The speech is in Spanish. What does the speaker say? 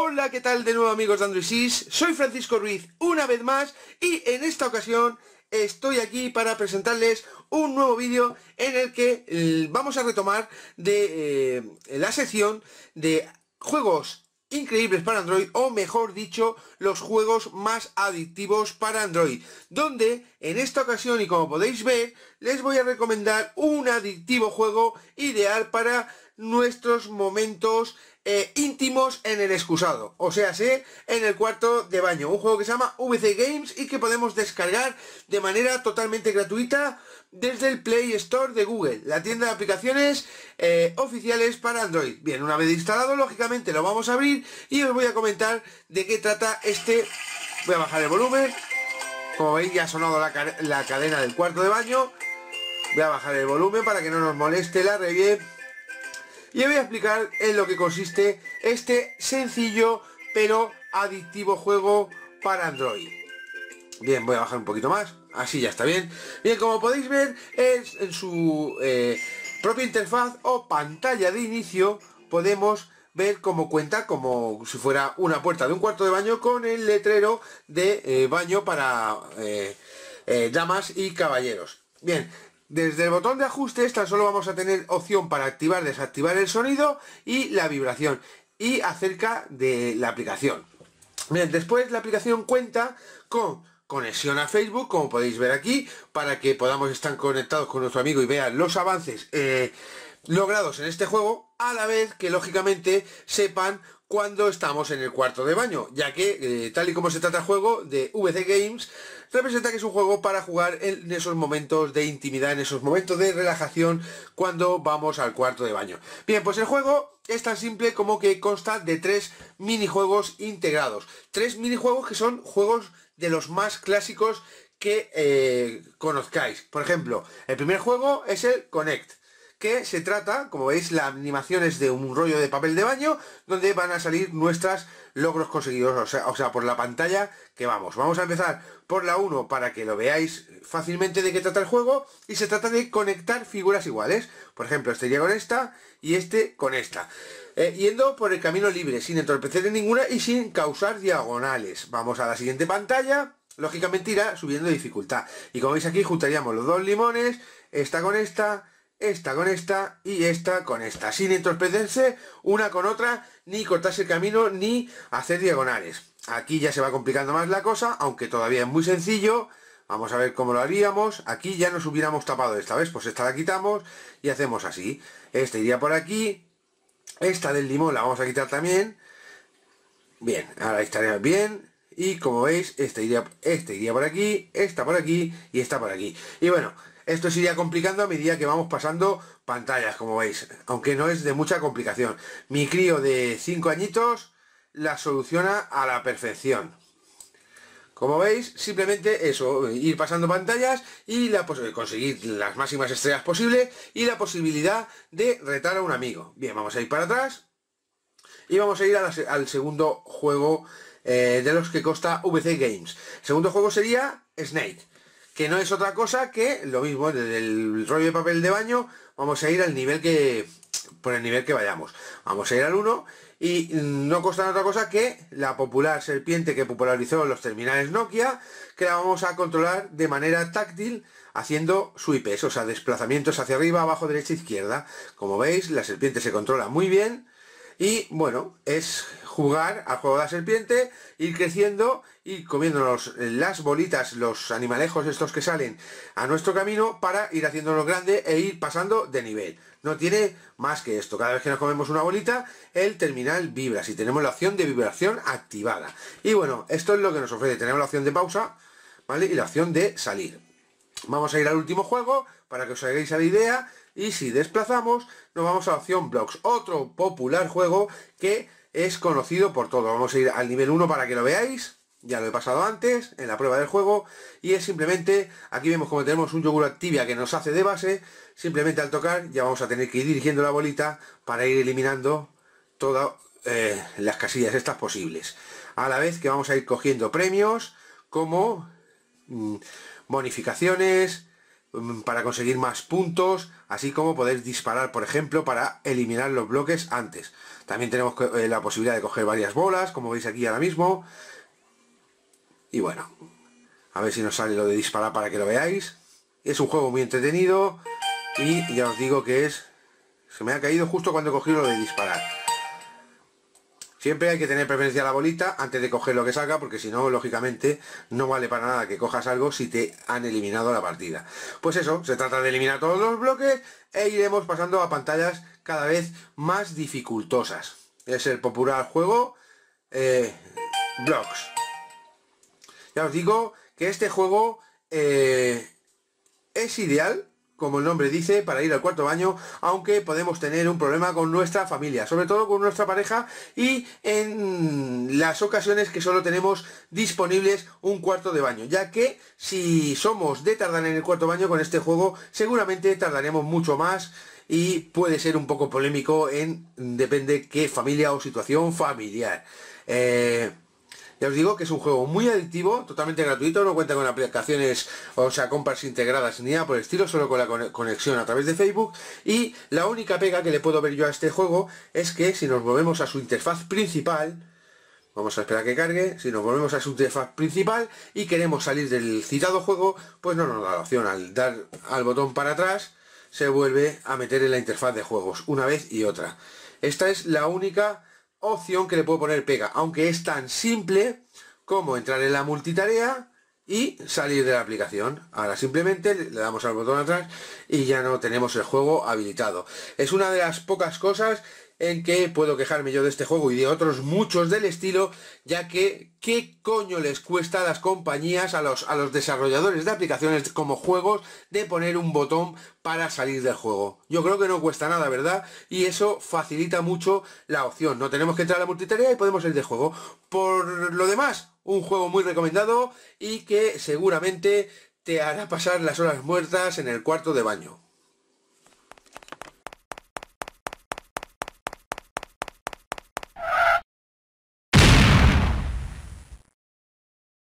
Hola, ¿qué tal de nuevo amigos de Android Soy Francisco Ruiz una vez más y en esta ocasión estoy aquí para presentarles un nuevo vídeo en el que eh, vamos a retomar de eh, la sección de juegos increíbles para Android o mejor dicho los juegos más adictivos para Android donde en esta ocasión y como podéis ver les voy a recomendar un adictivo juego ideal para nuestros momentos eh, íntimos en el excusado, o sea, en el cuarto de baño. Un juego que se llama VC Games y que podemos descargar de manera totalmente gratuita desde el Play Store de Google, la tienda de aplicaciones eh, oficiales para Android. Bien, una vez instalado, lógicamente lo vamos a abrir y os voy a comentar de qué trata este... Voy a bajar el volumen. Como veis ya ha sonado la, cadena del cuarto de baño. Voy a bajar el volumen para que no nos moleste la revie y voy a explicar en lo que consiste este sencillo pero adictivo juego para Android. Bien, voy a bajar un poquito más, así ya está bien. Bien, como podéis ver, es en su eh, propia interfaz o pantalla de inicio podemos ver como cuenta como si fuera una puerta de un cuarto de baño con el letrero de eh, baño para eh, damas y caballeros. Bien, desde el botón de ajustes tan solo vamos a tener opción para activar, desactivar el sonido y la vibración y acerca de la aplicación. Bien, después la aplicación cuenta con conexión a Facebook, como podéis ver aquí, para que podamos estar conectados con nuestro amigo y vean los avances eh, logrados en este juego, a la vez que lógicamente sepan cuando estamos en el cuarto de baño, ya que eh, tal y como se trata el juego de VC Games, representa que es un juego para jugar en esos momentos de intimidad, en esos momentos de relajación cuando vamos al cuarto de baño. Bien, pues el juego es tan simple como que consta de tres minijuegos integrados. Tres minijuegos que son juegos de los más clásicos que eh, conozcáis. Por ejemplo, el primer juego es el Connect que se trata, como veis, la animación es de un rollo de papel de baño, donde van a salir nuestras logros conseguidos, o sea, por la pantalla que vamos. Vamos a empezar por la 1 para que lo veáis fácilmente de qué trata el juego, y se trata de conectar figuras iguales. Por ejemplo, este iría con esta, y este con esta. Eh, yendo por el camino libre, sin entorpecer en ninguna y sin causar diagonales. Vamos a la siguiente pantalla, lógicamente irá subiendo dificultad. Y como veis aquí, juntaríamos los dos limones, esta con esta, esta con esta y esta con esta, sin entorpecerse una con otra, ni cortarse el camino, ni hacer diagonales. Aquí ya se va complicando más la cosa, aunque todavía es muy sencillo. Vamos a ver cómo lo haríamos. Aquí ya nos hubiéramos tapado esta vez, pues esta la quitamos y hacemos así. Esta iría por aquí, esta del limón la vamos a quitar también. Bien, ahora estaría bien. Y como veis, este iría, este por aquí, esta por aquí y esta por aquí. Y bueno, esto se iría complicando a medida que vamos pasando pantallas, como veis. Aunque no es de mucha complicación. Mi crío de 5 añitos la soluciona a la perfección. Como veis, simplemente eso, ir pasando pantallas y conseguir las máximas estrellas posibles y la posibilidad de retar a un amigo. Bien, vamos a ir para atrás y vamos a ir al segundo juego eh, de los que consta VC Games. segundo juego sería Snake, que no es otra cosa que lo mismo, desde el rollo de papel de baño vamos a ir al nivel que, por el nivel que vayamos. Vamos a ir al 1 y no consta otra cosa que la popular serpiente que popularizó los terminales Nokia, que la vamos a controlar de manera táctil haciendo sweeps, o sea, desplazamientos hacia arriba, abajo, derecha, izquierda. Como veis, la serpiente se controla muy bien y bueno, es jugar a juego de la serpiente, ir creciendo, y comiendo las bolitas, los animalejos estos que salen a nuestro camino para ir haciéndonos grande e ir pasando de nivel. No tiene más que esto. Cada vez que nos comemos una bolita, el terminal vibra. Si tenemos la opción de vibración activada. Y bueno, esto es lo que nos ofrece. Tenemos la opción de pausa, ¿vale? Y la opción de salir. Vamos a ir al último juego para que os hagáis a la idea y si desplazamos nos vamos a la opción Blocks, otro popular juego que es conocido por todo. Vamos a ir al nivel 1 para que lo veáis. Ya lo he pasado antes, en la prueba del juego. Y es simplemente, aquí vemos como tenemos un yogur tibia que nos hace de base. Simplemente al tocar ya vamos a tener que ir dirigiendo la bolita para ir eliminando todas eh, las casillas estas posibles. A la vez que vamos a ir cogiendo premios como mm, bonificaciones, Mm, para conseguir más puntos, así como poder disparar, por ejemplo, para eliminar los bloques antes. También tenemos eh, la posibilidad de coger varias bolas, como veis aquí ahora mismo. Y bueno, a ver si nos sale lo de disparar para que lo veáis. Es un juego muy entretenido y ya os digo que es... Se me ha caído justo cuando he cogido lo de disparar. Siempre hay que tener preferencia a la bolita antes de coger lo que salga, porque si no, lógicamente, no vale para nada que cojas algo si te han eliminado la partida. Pues eso, se trata de eliminar todos los bloques e iremos pasando a pantallas cada vez más dificultosas. Es el popular juego eh, Blocks. Ya os digo que este juego eh, es ideal como el nombre dice, para ir al cuarto baño, aunque podemos tener un problema con nuestra familia, sobre todo con nuestra pareja y en las ocasiones que solo tenemos disponibles un cuarto de baño, ya que si somos de tardar en el cuarto baño con este juego, seguramente tardaremos mucho más y puede ser un poco polémico en depende qué familia o situación familiar. Eh, ya os digo que es un juego muy adictivo, totalmente gratuito, no cuenta con aplicaciones, o sea, compras integradas ni nada por el estilo, solo con la conexión a través de Facebook. Y la única pega que le puedo ver yo a este juego es que si nos volvemos a su interfaz principal, vamos a esperar que cargue, si nos volvemos a su interfaz principal y queremos salir del citado juego, pues no nos da la opción, al dar al botón para atrás se vuelve a meter en la interfaz de juegos, una vez y otra. Esta es la única opción que le puedo poner pega, aunque es tan simple como entrar en la multitarea y salir de la aplicación. Ahora simplemente le damos al botón atrás y ya no tenemos el juego habilitado. Es una de las pocas cosas en que puedo quejarme yo de este juego y de otros muchos del estilo, ya que qué coño les cuesta a las compañías, a los, a los desarrolladores de aplicaciones como juegos, de poner un botón para salir del juego. Yo creo que no cuesta nada, ¿verdad? Y eso facilita mucho la opción. No tenemos que entrar a la multitarea y podemos ir de juego. Por lo demás, un juego muy recomendado y que seguramente te hará pasar las horas muertas en el cuarto de baño.